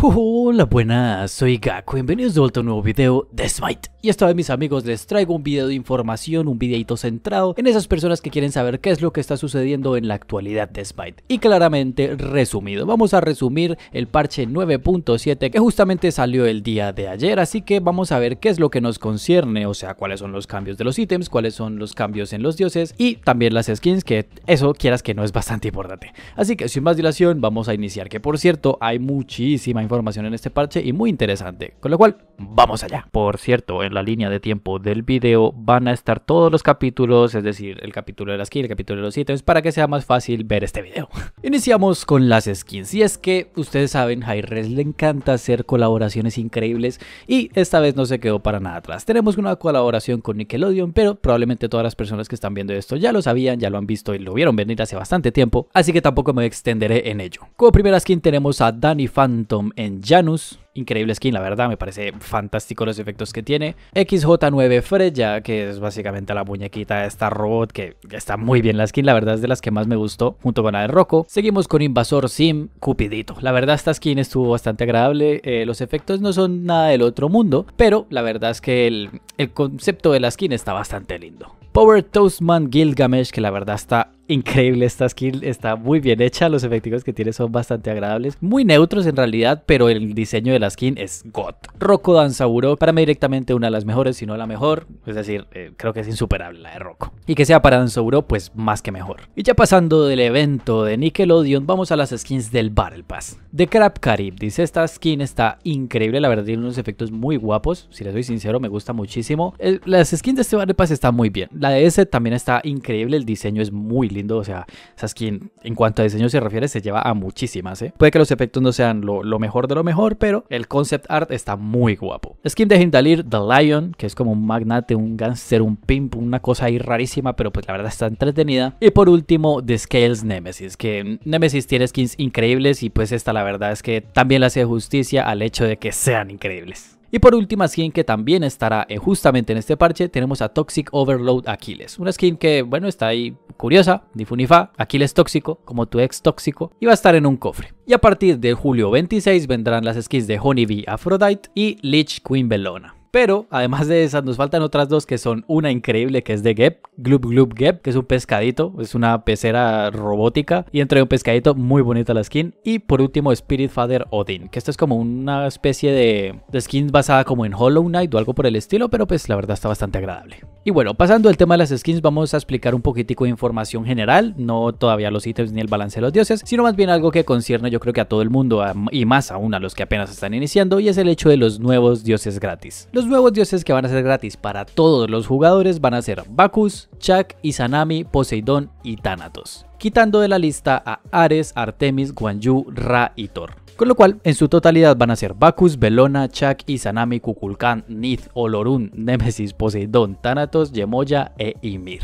Hola, buenas, soy Gaku. bienvenidos de vuelta a un nuevo video de Smite Y esta vez mis amigos les traigo un video de información, un videito centrado en esas personas que quieren saber qué es lo que está sucediendo en la actualidad de Smite Y claramente resumido, vamos a resumir el parche 9.7 que justamente salió el día de ayer Así que vamos a ver qué es lo que nos concierne, o sea, cuáles son los cambios de los ítems, cuáles son los cambios en los dioses Y también las skins, que eso quieras que no es bastante importante Así que sin más dilación vamos a iniciar, que por cierto hay muchísima información información en este parche y muy interesante, con lo cual vamos allá. Por cierto, en la línea de tiempo del video van a estar todos los capítulos, es decir, el capítulo de las skins, el capítulo de los ítems, para que sea más fácil ver este video. Iniciamos con las skins y es que ustedes saben, res le encanta hacer colaboraciones increíbles y esta vez no se quedó para nada atrás. Tenemos una colaboración con Nickelodeon, pero probablemente todas las personas que están viendo esto ya lo sabían, ya lo han visto y lo vieron venir hace bastante tiempo, así que tampoco me extenderé en ello. Como primera skin tenemos a Danny Phantom en Janus. Increíble skin, la verdad, me parece fantástico los efectos que tiene. XJ9 Freya, que es básicamente la muñequita de esta robot, que está muy bien la skin, la verdad es de las que más me gustó, junto con la de Rocco. Seguimos con Invasor Sim Cupidito. La verdad, esta skin estuvo bastante agradable, eh, los efectos no son nada del otro mundo, pero la verdad es que el, el concepto de la skin está bastante lindo. Power Toastman Gilgamesh, que la verdad está increíble esta skin está muy bien hecha, los efectivos que tiene son bastante agradables, muy neutros en realidad, pero el diseño de la skin es god. Rocco Danzaburo, para mí directamente una de las mejores, si no la mejor, es decir, eh, creo que es insuperable la de Rocco. Y que sea para Danzaburo, pues más que mejor. Y ya pasando del evento de Nickelodeon, vamos a las skins del Battle Pass. De Crab Carib, dice esta skin está increíble, la verdad tiene unos efectos muy guapos, si les soy sincero me gusta muchísimo. las skins de este Battle Pass están muy bien, la de ese también está increíble, el diseño es muy lindo o sea, skin, en cuanto a diseño se refiere, se lleva a muchísimas. ¿eh? Puede que los efectos no sean lo, mejor de lo mejor, pero el concept art está muy guapo. Skin de Hindalir, The Lion, que es como un magnate, un gánster, un pimp, una cosa ahí rarísima, pero pues la verdad está entretenida. Y por último, The Scales Nemesis, que Nemesis tiene skins increíbles y pues esta la verdad es que también le hace justicia al hecho de que sean increíbles. Y por última skin que también estará eh, justamente en este parche tenemos a Toxic Overload Aquiles. Una skin que, bueno, está ahí curiosa, difunifa, Aquiles tóxico, como tu ex tóxico, y va a estar en un cofre. Y a partir de julio 26 vendrán las skins de Honeybee Aphrodite y Lich Queen Bellona. Pero además de esas, nos faltan otras dos que son una increíble que es de Gep, Gloop Gloop Gep, que es un pescadito, es una pecera robótica y entre un pescadito muy bonita la skin. Y por último, Spirit Father Odin, que esta es como una especie de, de skin basada como en Hollow Knight o algo por el estilo, pero pues la verdad está bastante agradable. Y bueno, pasando al tema de las skins, vamos a explicar un poquitico de información general, no todavía los ítems ni el balance de los dioses, sino más bien algo que concierne yo creo que a todo el mundo, y más aún a los que apenas están iniciando, y es el hecho de los nuevos dioses gratis. Los nuevos dioses que van a ser gratis para todos los jugadores van a ser Bacchus, Chak, Izanami, Poseidón y Thanatos quitando de la lista a Ares, Artemis, Guanyu, Ra y Thor. Con lo cual, en su totalidad van a ser Bacchus, Belona, Chak, Isanami, Kukulkan, Nith, Olorun, Nemesis, Poseidón, Thanatos, Yemoya e Ymir.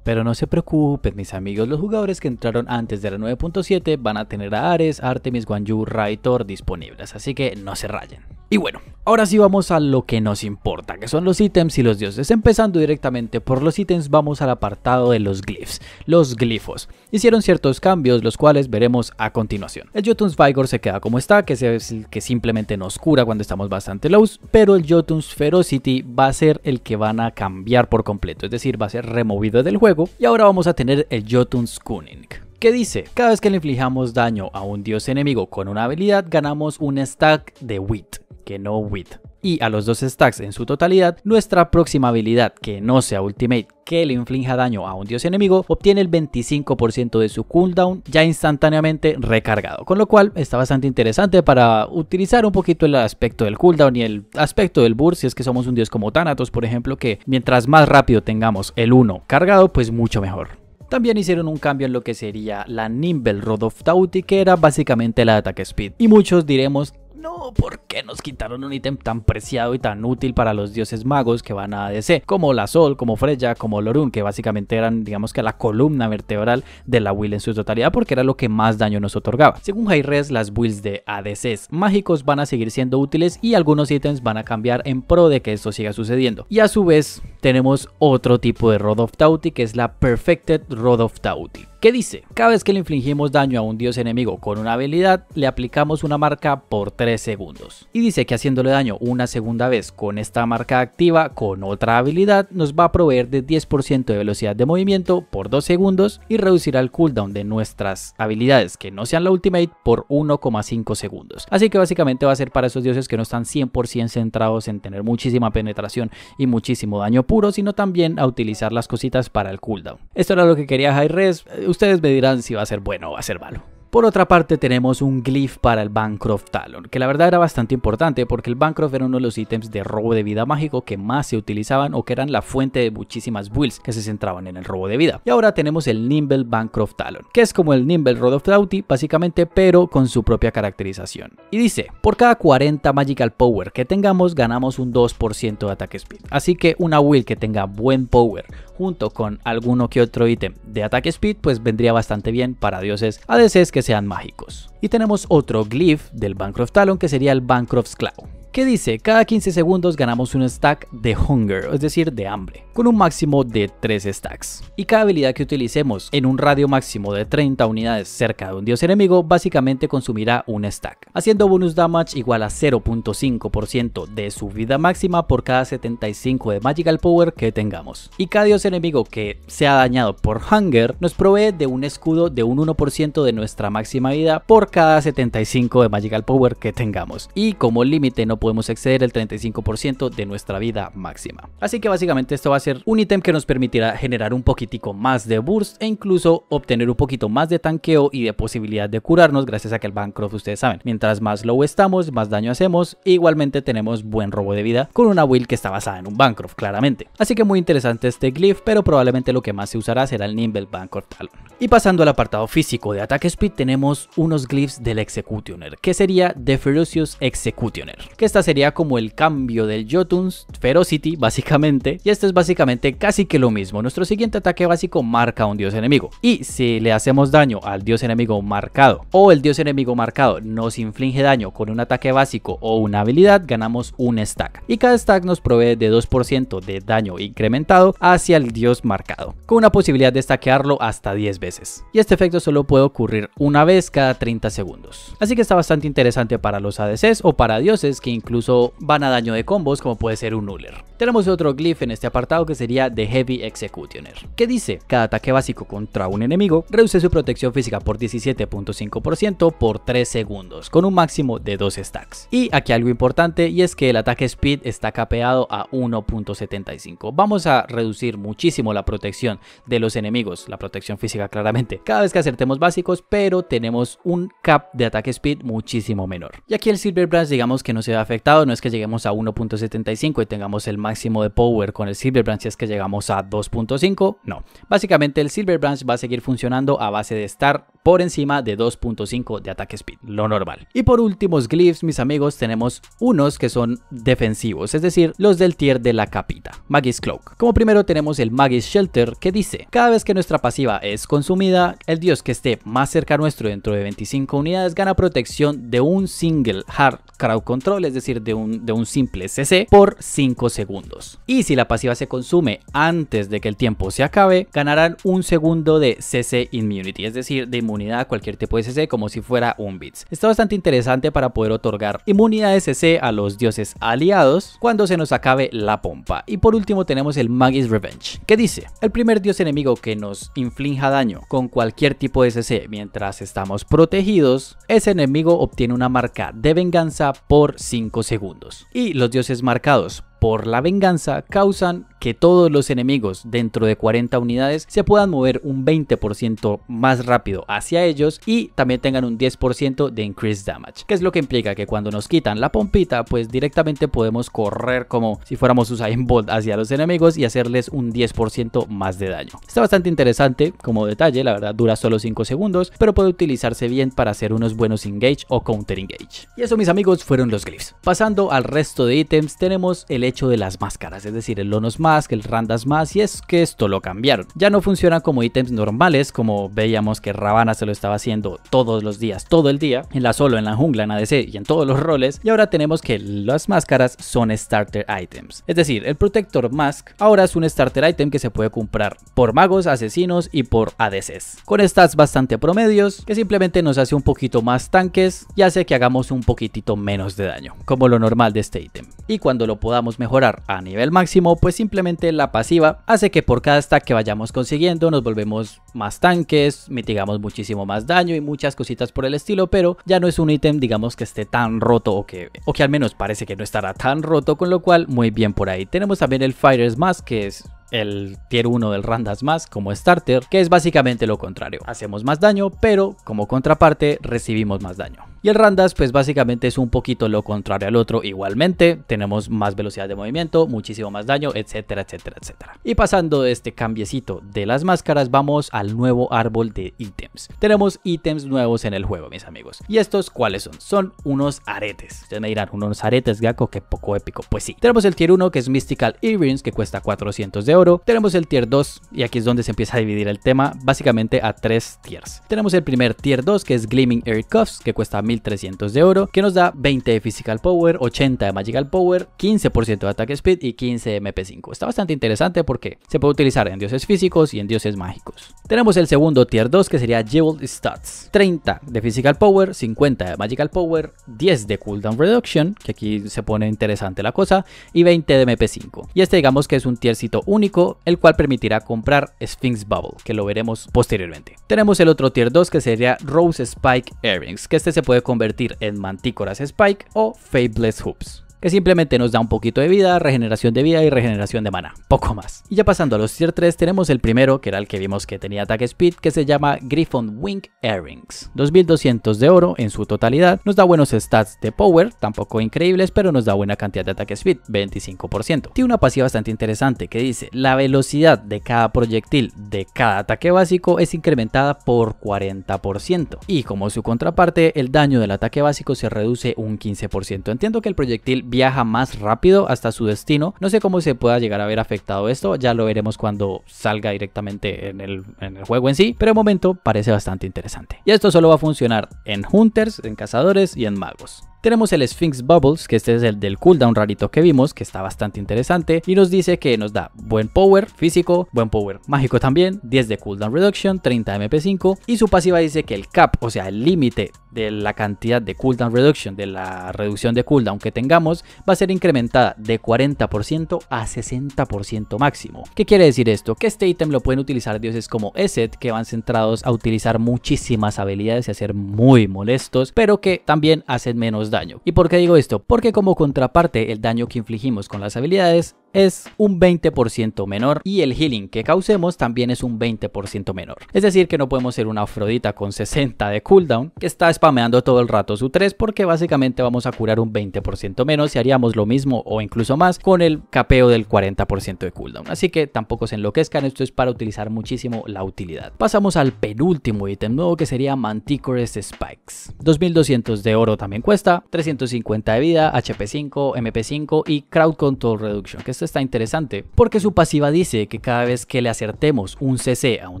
Pero no se preocupen mis amigos, los jugadores que entraron antes de la 9.7 van a tener a Ares, Artemis, Guanyu, Raitor disponibles, así que no se rayen. Y bueno, ahora sí vamos a lo que nos importa, que son los ítems y los dioses. Empezando directamente por los ítems, vamos al apartado de los glyphs, los glifos. Hicieron ciertos cambios, los cuales veremos a continuación. El Jotun's Vigor se queda como está, que es el que simplemente nos cura cuando estamos bastante lows, pero el Jotun's Ferocity va a ser el que van a cambiar por completo, es decir, va a ser removido del juego. Y ahora vamos a tener el Jotun's Kuning, que dice, cada vez que le inflijamos daño a un dios enemigo con una habilidad, ganamos un stack de wit que no with. Y a los dos stacks en su totalidad, nuestra próxima habilidad que no sea ultimate que le inflinja daño a un dios enemigo, obtiene el 25% de su cooldown ya instantáneamente recargado, con lo cual está bastante interesante para utilizar un poquito el aspecto del cooldown y el aspecto del burst, si es que somos un dios como Thanatos, por ejemplo, que mientras más rápido tengamos el 1 cargado, pues mucho mejor. También hicieron un cambio en lo que sería la Nimble Rod of Tauti, que era básicamente la de ataque speed. Y muchos diremos no, ¿por qué nos quitaron un ítem tan preciado y tan útil para los dioses magos que van a ADC? Como la Sol, como Freya, como Lorun, que básicamente eran, digamos que la columna vertebral de la will en su totalidad, porque era lo que más daño nos otorgaba. Según Jaires, las builds de ADCs mágicos van a seguir siendo útiles y algunos ítems van a cambiar en pro de que esto siga sucediendo. Y a su vez, tenemos otro tipo de Rod of Tauti, que es la Perfected Rod of Tauti dice, cada vez que le infligimos daño a un dios enemigo con una habilidad, le aplicamos una marca por 3 segundos. Y dice que haciéndole daño una segunda vez con esta marca activa con otra habilidad, nos va a proveer de 10% de velocidad de movimiento por 2 segundos y reducirá el cooldown de nuestras habilidades que no sean la ultimate por 1,5 segundos. Así que básicamente va a ser para esos dioses que no están 100% centrados en tener muchísima penetración y muchísimo daño puro, sino también a utilizar las cositas para el cooldown. Esto era lo que quería Jaires. Eh, Ustedes me dirán si va a ser bueno o va a ser malo. Por otra parte tenemos un glyph para el Bancroft Talon, que la verdad era bastante importante porque el Bancroft era uno de los ítems de robo de vida mágico que más se utilizaban o que eran la fuente de muchísimas builds que se centraban en el robo de vida. Y ahora tenemos el Nimble Bancroft Talon, que es como el Nimble Rod of Doughty básicamente, pero con su propia caracterización. Y dice, por cada 40 Magical Power que tengamos ganamos un 2% de ataque speed. Así que una build que tenga buen power junto con alguno que otro ítem de ataque speed pues vendría bastante bien para dioses ADCs que sean mágicos. Y tenemos otro glyph del Bancroft Talon que sería el Bancroft's Claw que dice cada 15 segundos ganamos un stack de hunger, es decir, de hambre, con un máximo de 3 stacks. Y cada habilidad que utilicemos en un radio máximo de 30 unidades cerca de un dios enemigo básicamente consumirá un stack, haciendo bonus damage igual a 0.5% de su vida máxima por cada 75 de magical power que tengamos. Y cada dios enemigo que sea dañado por hunger nos provee de un escudo de un 1% de nuestra máxima vida por cada 75 de magical power que tengamos. Y como límite no podemos exceder el 35% de nuestra vida máxima. Así que básicamente esto va a ser un ítem que nos permitirá generar un poquitico más de burst e incluso obtener un poquito más de tanqueo y de posibilidad de curarnos gracias a que el Bancroft ustedes saben. Mientras más low estamos, más daño hacemos. E igualmente tenemos buen robo de vida con una build que está basada en un Bancroft, claramente. Así que muy interesante este glyph, pero probablemente lo que más se usará será el Nimble Bancroft Talon. Y pasando al apartado físico de ataque Speed tenemos unos glyphs del Executioner, que sería The Ferocious Executioner, esta sería como el cambio del Jotun's Ferocity, básicamente. Y esto es básicamente casi que lo mismo. Nuestro siguiente ataque básico marca a un dios enemigo. Y si le hacemos daño al dios enemigo marcado o el dios enemigo marcado nos inflige daño con un ataque básico o una habilidad, ganamos un stack. Y cada stack nos provee de 2% de daño incrementado hacia el dios marcado, con una posibilidad de stackearlo hasta 10 veces. Y este efecto solo puede ocurrir una vez cada 30 segundos. Así que está bastante interesante para los ADCs o para dioses que incluso van a daño de combos como puede ser un Uller. Tenemos otro glyph en este apartado que sería The Heavy Executioner, que dice, cada ataque básico contra un enemigo reduce su protección física por 17.5% por 3 segundos, con un máximo de 2 stacks. Y aquí algo importante y es que el ataque speed está capeado a 1.75. Vamos a reducir muchísimo la protección de los enemigos, la protección física claramente, cada vez que acertemos básicos, pero tenemos un cap de ataque speed muchísimo menor. Y aquí el Silver Brass digamos que no se va afectado. No es que lleguemos a 1.75 y tengamos el máximo de power con el Silver Branch si es que llegamos a 2.5. No. Básicamente el Silver Branch va a seguir funcionando a base de estar por encima de 2.5 de ataque speed, lo normal. Y por últimos glyphs, mis amigos, tenemos unos que son defensivos, es decir, los del tier de la capita, Magi's Cloak. Como primero tenemos el Magi's Shelter que dice, cada vez que nuestra pasiva es consumida, el dios que esté más cerca nuestro dentro de 25 unidades gana protección de un single hard crowd control, es es decir de un, de un simple CC, por 5 segundos. Y si la pasiva se consume antes de que el tiempo se acabe, ganarán un segundo de CC Immunity, es decir, de inmunidad a cualquier tipo de CC como si fuera un Bits. Está bastante interesante para poder otorgar inmunidad de CC a los dioses aliados cuando se nos acabe la pompa. Y por último tenemos el Magi's Revenge, que dice, el primer dios enemigo que nos inflinja daño con cualquier tipo de CC mientras estamos protegidos, ese enemigo obtiene una marca de venganza por 5 segundos. Y los dioses marcados por la venganza causan que todos los enemigos dentro de 40 unidades se puedan mover un 20% más rápido hacia ellos y también tengan un 10% de increased damage, que es lo que implica que cuando nos quitan la pompita, pues directamente podemos correr como si fuéramos Usain Bolt hacia los enemigos y hacerles un 10% más de daño. Está bastante interesante como detalle, la verdad dura solo 5 segundos, pero puede utilizarse bien para hacer unos buenos engage o counter engage. Y eso mis amigos fueron los glyphs. Pasando al resto de ítems, tenemos el hecho de las máscaras, es decir, el Lonos Más que el randas más, y es que esto lo cambiaron. Ya no funciona como ítems normales, como veíamos que Ravana se lo estaba haciendo todos los días, todo el día, en la solo, en la jungla, en ADC y en todos los roles, y ahora tenemos que las máscaras son starter items. Es decir, el Protector Mask ahora es un starter item que se puede comprar por magos, asesinos y por ADCs. Con stats bastante promedios, que simplemente nos hace un poquito más tanques y hace que hagamos un poquitito menos de daño, como lo normal de este ítem. Y cuando lo podamos mejorar a nivel máximo, pues simplemente la pasiva hace que por cada stack que vayamos consiguiendo nos volvemos más tanques, mitigamos muchísimo más daño y muchas cositas por el estilo, pero ya no es un ítem digamos que esté tan roto o que, o que al menos parece que no estará tan roto, con lo cual muy bien por ahí. Tenemos también el Fighters Mask que es el tier 1 del Randas más como starter, que es básicamente lo contrario. Hacemos más daño, pero como contraparte recibimos más daño. Y el Randas pues básicamente es un poquito lo contrario al otro igualmente. Tenemos más velocidad de movimiento, muchísimo más daño, etcétera, etcétera, etcétera. Y pasando de este cambiecito de las máscaras vamos al nuevo árbol de ítems. Tenemos ítems nuevos en el juego mis amigos. ¿Y estos cuáles son? Son unos aretes. Ustedes me dirán, unos aretes gaco, que poco épico. Pues sí. Tenemos el tier 1 que es Mystical Earrings que cuesta 400 de oro. Tenemos el tier 2 y aquí es donde se empieza a dividir el tema básicamente a tres tiers. Tenemos el primer tier 2 que es Gleaming Air Cuffs que cuesta 1000 300 de oro, que nos da 20 de physical power, 80 de magical power, 15% de Attack speed y 15 de MP5. Está bastante interesante porque se puede utilizar en dioses físicos y en dioses mágicos. Tenemos el segundo tier 2 que sería Jeweled Stats. 30 de physical power, 50 de magical power, 10 de cooldown reduction, que aquí se pone interesante la cosa, y 20 de MP5. Y este digamos que es un tiercito único, el cual permitirá comprar Sphinx Bubble, que lo veremos posteriormente. Tenemos el otro tier 2 que sería Rose Spike Earrings, que este se puede convertir en Mantícoras Spike o Faithless Hoops que simplemente nos da un poquito de vida, regeneración de vida y regeneración de mana, poco más. Y ya pasando a los tier 3 tenemos el primero, que era el que vimos que tenía ataque speed, que se llama Griffon Wing Airings. 2200 de oro en su totalidad, nos da buenos stats de power, tampoco increíbles, pero nos da buena cantidad de ataque speed, 25%. Tiene una pasiva bastante interesante que dice, la velocidad de cada proyectil de cada ataque básico es incrementada por 40%. Y como su contraparte, el daño del ataque básico se reduce un 15%. Entiendo que el proyectil viaja más rápido hasta su destino. No sé cómo se pueda llegar a ver afectado esto, ya lo veremos cuando salga directamente en el, juego en sí, pero de momento parece bastante interesante. Y esto solo va a funcionar en Hunters, en Cazadores y en Magos. Tenemos el Sphinx Bubbles, que este es el del cooldown rarito que vimos, que está bastante interesante, y nos dice que nos da buen power físico, buen power mágico también, 10 de cooldown reduction, 30 MP5, y su pasiva dice que el cap, o sea, el límite de la cantidad de cooldown reduction, de la reducción de cooldown que tengamos, va a ser incrementada de 40% a 60% máximo. ¿Qué quiere decir esto? Que este ítem lo pueden utilizar dioses como Eset, que van centrados a utilizar muchísimas habilidades y a ser muy molestos, pero que también hacen menos daño. ¿Y por qué digo esto? Porque como contraparte el daño que infligimos con las habilidades es un 20% menor y el healing que causemos también es un 20% menor. Es decir que no podemos ser una Afrodita con 60 de cooldown que está spameando todo el rato su 3 porque básicamente vamos a curar un 20% menos y haríamos lo mismo o incluso más con el capeo del 40% de cooldown. Así que tampoco se enloquezcan, esto es para utilizar muchísimo la utilidad. Pasamos al penúltimo ítem nuevo que sería Manticores Spikes. 2200 de oro también cuesta, 350 de vida, HP5, MP5 y Crowd Control Reduction, que este está interesante, porque su pasiva dice que cada vez que le acertemos un CC a un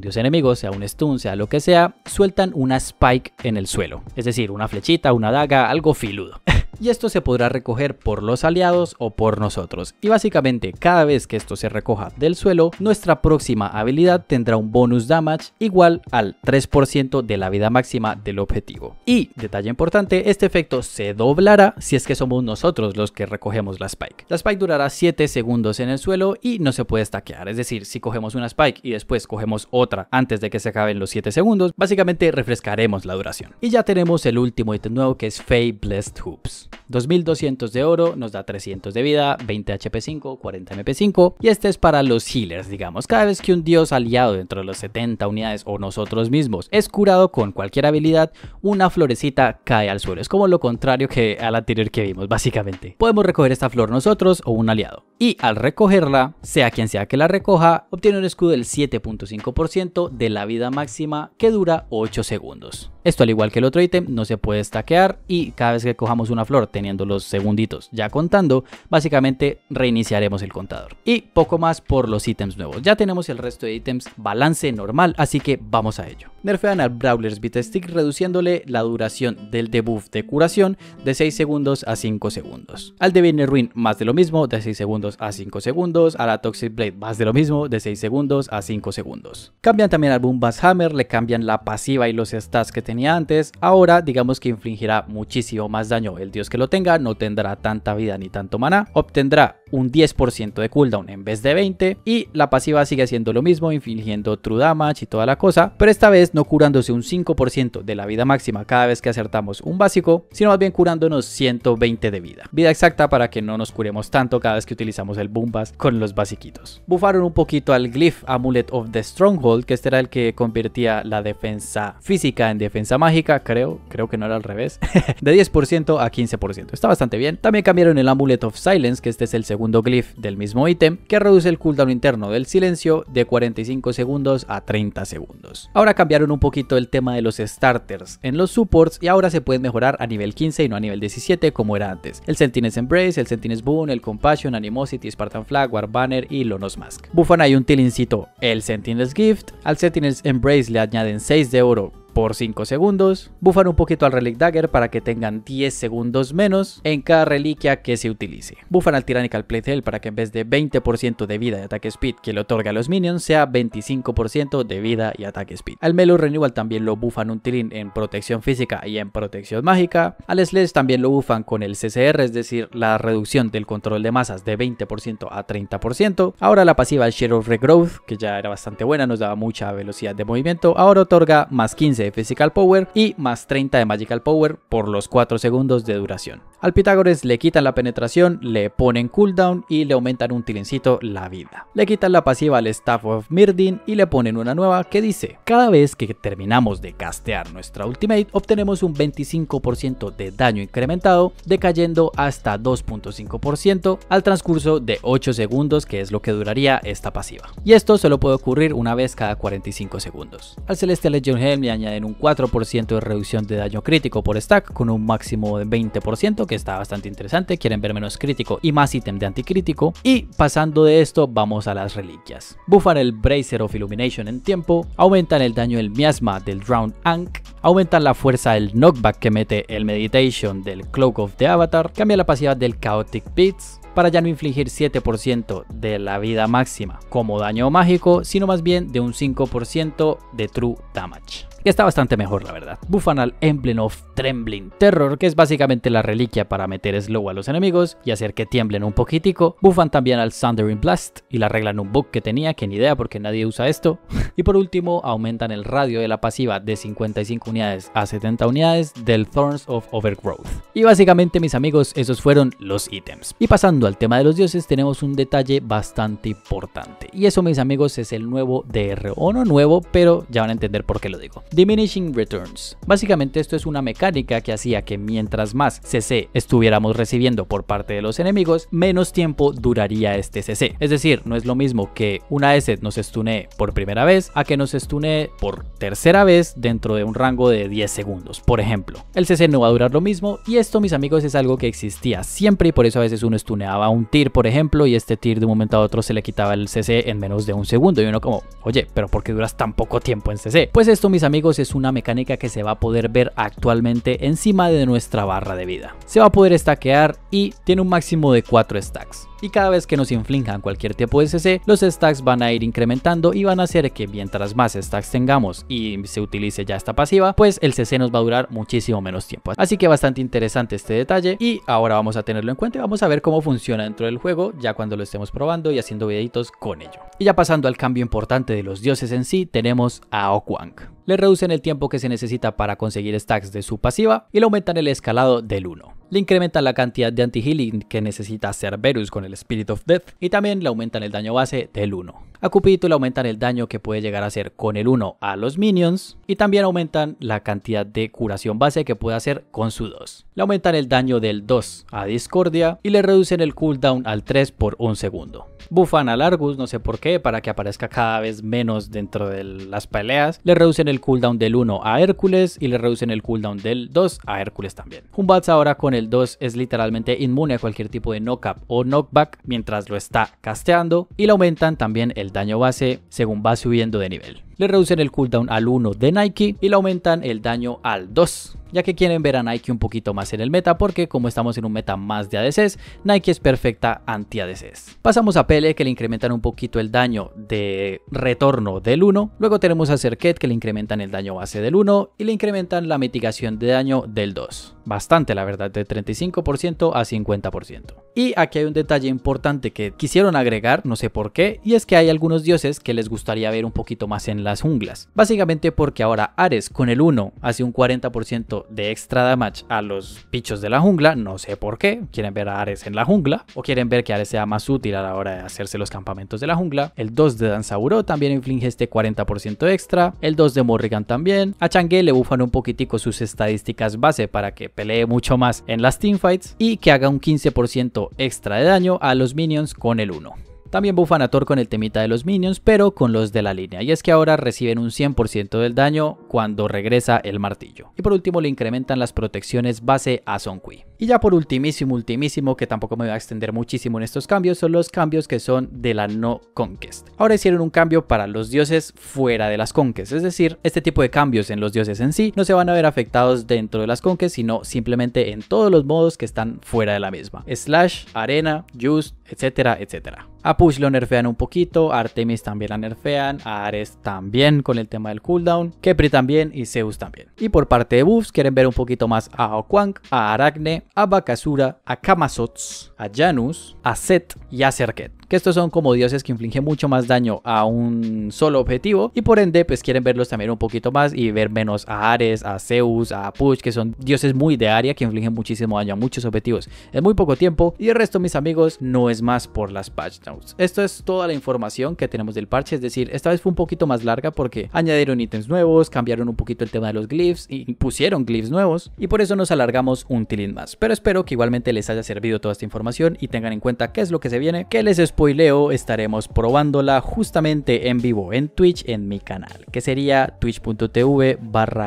dios enemigo, sea un stun, sea lo que sea, sueltan una spike en el suelo, es decir, una flechita, una daga, algo filudo. y esto se podrá recoger por los aliados o por nosotros. Y básicamente cada vez que esto se recoja del suelo, nuestra próxima habilidad tendrá un bonus damage igual al 3% de la vida máxima del objetivo. Y, detalle importante, este efecto se doblará si es que somos nosotros los que recogemos la spike. La spike durará 7 segundos en el suelo y no se puede stackear, es decir, si cogemos una spike y después cogemos otra antes de que se acaben los 7 segundos, básicamente refrescaremos la duración. Y ya tenemos el último ítem nuevo que es Fey Blessed Hoops. Peace. 2200 de oro, nos da 300 de vida, 20 HP5, 40 MP5 y este es para los healers, digamos. Cada vez que un dios aliado dentro de los 70 unidades o nosotros mismos es curado con cualquier habilidad, una florecita cae al suelo. Es como lo contrario que al anterior que vimos, básicamente. Podemos recoger esta flor nosotros o un aliado. Y al recogerla, sea quien sea que la recoja, obtiene un escudo del 7.5% de la vida máxima que dura 8 segundos. Esto al igual que el otro ítem no se puede stackear y cada vez que cojamos una flor teniendo los segunditos ya contando, básicamente reiniciaremos el contador. Y poco más por los ítems nuevos. Ya tenemos el resto de ítems balance normal, así que vamos a ello nerfean al Brawler's Beat Stick reduciéndole la duración del debuff de curación de 6 segundos a 5 segundos. Al Divine Ruin más de lo mismo, de 6 segundos a 5 segundos. A la Toxic Blade más de lo mismo, de 6 segundos a 5 segundos. Cambian también al Boom Hammer, le cambian la pasiva y los stats que tenía antes. Ahora digamos que infligirá muchísimo más daño el dios que lo tenga, no tendrá tanta vida ni tanto maná. Obtendrá un 10% de cooldown en vez de 20 y la pasiva sigue haciendo lo mismo, infligiendo true damage y toda la cosa, pero esta vez no curándose un 5% de la vida máxima cada vez que acertamos un básico, sino más bien curándonos 120 de vida. Vida exacta para que no nos curemos tanto cada vez que utilizamos el bumbas con los basiquitos. Bufaron un poquito al Glyph Amulet of the Stronghold, que este era el que convertía la defensa física en defensa mágica, creo, creo que no era al revés, de 10% a 15%. Está bastante bien. También cambiaron el Amulet of Silence, que este es el segundo glyph del mismo ítem, que reduce el cooldown interno del silencio de 45 segundos a 30 segundos. Ahora cambiaron un poquito el tema de los starters en los supports y ahora se pueden mejorar a nivel 15 y no a nivel 17 como era antes. El Sentinel's Embrace, el Sentinel's Boon, el Compassion, Animosity, Spartan Flag, War Banner y Lonos Mask. Bufan hay un tilincito, el Sentinel's Gift, al Sentinel's Embrace le añaden 6 de oro por 5 segundos, bufan un poquito al Relic Dagger para que tengan 10 segundos menos en cada reliquia que se utilice. Bufan al Tyrannical Playtail para que en vez de 20% de vida y ataque speed que le otorga a los minions sea 25% de vida y ataque speed. Al Melo Renewal también lo bufan un Tilin en protección física y en protección mágica. Al Sledge también lo bufan con el CCR, es decir, la reducción del control de masas de 20% a 30%. Ahora la pasiva Shadow of Regrowth, que ya era bastante buena, nos daba mucha velocidad de movimiento, ahora otorga más 15 de Physical Power y más 30 de Magical Power por los 4 segundos de duración. Al Pitágoras le quitan la penetración, le ponen cooldown y le aumentan un tilincito la vida. Le quitan la pasiva al Staff of Myrdin y le ponen una nueva que dice, cada vez que terminamos de castear nuestra ultimate obtenemos un 25% de daño incrementado decayendo hasta 2.5% al transcurso de 8 segundos que es lo que duraría esta pasiva. Y esto solo puede ocurrir una vez cada 45 segundos. Al Celestial Legion Helm le añade un 4% de reducción de daño crítico por stack con un máximo de 20% que está bastante interesante, quieren ver menos crítico y más ítem de anticrítico y pasando de esto vamos a las reliquias. buffan el Bracer of Illumination en tiempo, aumentan el daño del miasma del Drown Ankh, aumentan la fuerza del knockback que mete el Meditation del Cloak of the Avatar, cambia la pasiva del Chaotic Beats, para ya no infligir 7% de la vida máxima como daño mágico, sino más bien de un 5% de true damage que está bastante mejor la verdad. al Emblem of Trembling Terror, que es básicamente la reliquia para meter slow a los enemigos y hacer que tiemblen un poquitico. Bufan también al Thundering Blast y la arreglan un bug que tenía, que ni idea porque nadie usa esto. y por último aumentan el radio de la pasiva de 55 unidades a 70 unidades del Thorns of Overgrowth. Y básicamente mis amigos esos fueron los ítems. Y pasando al tema de los dioses tenemos un detalle bastante importante. Y eso mis amigos es el nuevo DR, o no nuevo, pero ya van a entender por qué lo digo. Diminishing Returns. Básicamente esto es una mecánica que hacía que mientras más CC estuviéramos recibiendo por parte de los enemigos, menos tiempo duraría este CC. Es decir, no es lo mismo que una S nos estune por primera vez a que nos estune por tercera vez dentro de un rango de 10 segundos, por ejemplo. El CC no va a durar lo mismo y esto, mis amigos, es algo que existía siempre y por eso a veces uno stuneaba un tir, por ejemplo, y este tir de un momento a otro se le quitaba el CC en menos de un segundo y uno como, oye, pero ¿por qué duras tan poco tiempo en CC? Pues esto, mis amigos, es una mecánica que se va a poder ver actualmente encima de nuestra barra de vida. Se va a poder stackear y tiene un máximo de 4 stacks y cada vez que nos inflinjan cualquier tipo de CC, los stacks van a ir incrementando y van a hacer que mientras más stacks tengamos y se utilice ya esta pasiva, pues el CC nos va a durar muchísimo menos tiempo. Así que bastante interesante este detalle y ahora vamos a tenerlo en cuenta y vamos a ver cómo funciona dentro del juego ya cuando lo estemos probando y haciendo videitos con ello. Y ya pasando al cambio importante de los dioses en sí, tenemos a Okwang le reducen el tiempo que se necesita para conseguir stacks de su pasiva y le aumentan el escalado del 1 le incrementan la cantidad de anti-healing que necesita Cerberus con el Spirit of Death y también le aumentan el daño base del 1. A Cupidito le aumentan el daño que puede llegar a hacer con el 1 a los minions y también aumentan la cantidad de curación base que puede hacer con su 2. Le aumentan el daño del 2 a Discordia y le reducen el cooldown al 3 por un segundo. Bufan a Largus, no sé por qué, para que aparezca cada vez menos dentro de las peleas. Le reducen el cooldown del 1 a Hércules y le reducen el cooldown del 2 a Hércules también. Humbats ahora con el 2 es literalmente inmune a cualquier tipo de knock-up o knockback mientras lo está casteando y le aumentan también el daño base según va subiendo de nivel le reducen el cooldown al 1 de Nike y le aumentan el daño al 2 ya que quieren ver a Nike un poquito más en el meta porque como estamos en un meta más de ADCs, Nike es perfecta anti ADCs. Pasamos a Pele que le incrementan un poquito el daño de retorno del 1, luego tenemos a Serket que le incrementan el daño base del 1 y le incrementan la mitigación de daño del 2. Bastante la verdad, de 35% a 50%. Y aquí hay un detalle importante que quisieron agregar, no sé por qué, y es que hay algunos dioses que les gustaría ver un poquito más en las junglas. Básicamente porque ahora Ares con el 1 hace un 40% de extra damage a los bichos de la jungla, no sé por qué, quieren ver a Ares en la jungla o quieren ver que Ares sea más útil a la hora de hacerse los campamentos de la jungla. El 2 de Danzauro también inflige este 40% extra, el 2 de Morrigan también, a Chang'e le bufan un poquitico sus estadísticas base para que pelee mucho más en las teamfights y que haga un 15% extra de daño a los minions con el 1. También Bufanator con el temita de los minions, pero con los de la línea, y es que ahora reciben un 100% del daño cuando regresa el martillo. Y por último le incrementan las protecciones base a Kui y ya por ultimísimo, ultimísimo, que tampoco me voy a extender muchísimo en estos cambios, son los cambios que son de la no conquest. Ahora hicieron un cambio para los dioses fuera de las conquest, es decir, este tipo de cambios en los dioses en sí no se van a ver afectados dentro de las conquest, sino simplemente en todos los modos que están fuera de la misma. Slash, Arena, juice, etcétera, etcétera. A Push lo nerfean un poquito, Artemis también la nerfean, a Ares también con el tema del cooldown, Kepri también y Zeus también. Y por parte de buffs quieren ver un poquito más a Oquang, a Aracne, a Bakasura, a Kamazots, a Janus, a Set y a Serket que estos son como dioses que infligen mucho más daño a un solo objetivo y por ende pues quieren verlos también un poquito más y ver menos a Ares, a Zeus, a Push, que son dioses muy de área que infligen muchísimo daño a muchos objetivos en muy poco tiempo y el resto mis amigos no es más por las patch notes. Esto es toda la información que tenemos del parche, es decir, esta vez fue un poquito más larga porque añadieron ítems nuevos, cambiaron un poquito el tema de los glyphs y pusieron glyphs nuevos y por eso nos alargamos un tilín más. Pero espero que igualmente les haya servido toda esta información y tengan en cuenta qué es lo que se viene, que les espero leo, estaremos probándola justamente en vivo en Twitch en mi canal, que sería twitch.tv barra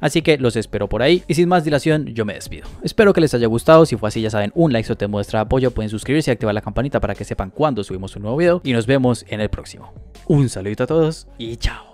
Así que los espero por ahí y sin más dilación yo me despido. Espero que les haya gustado, si fue así ya saben, un like eso te muestra apoyo, pueden suscribirse y activar la campanita para que sepan cuando subimos un nuevo video y nos vemos en el próximo. Un saludito a todos y chao.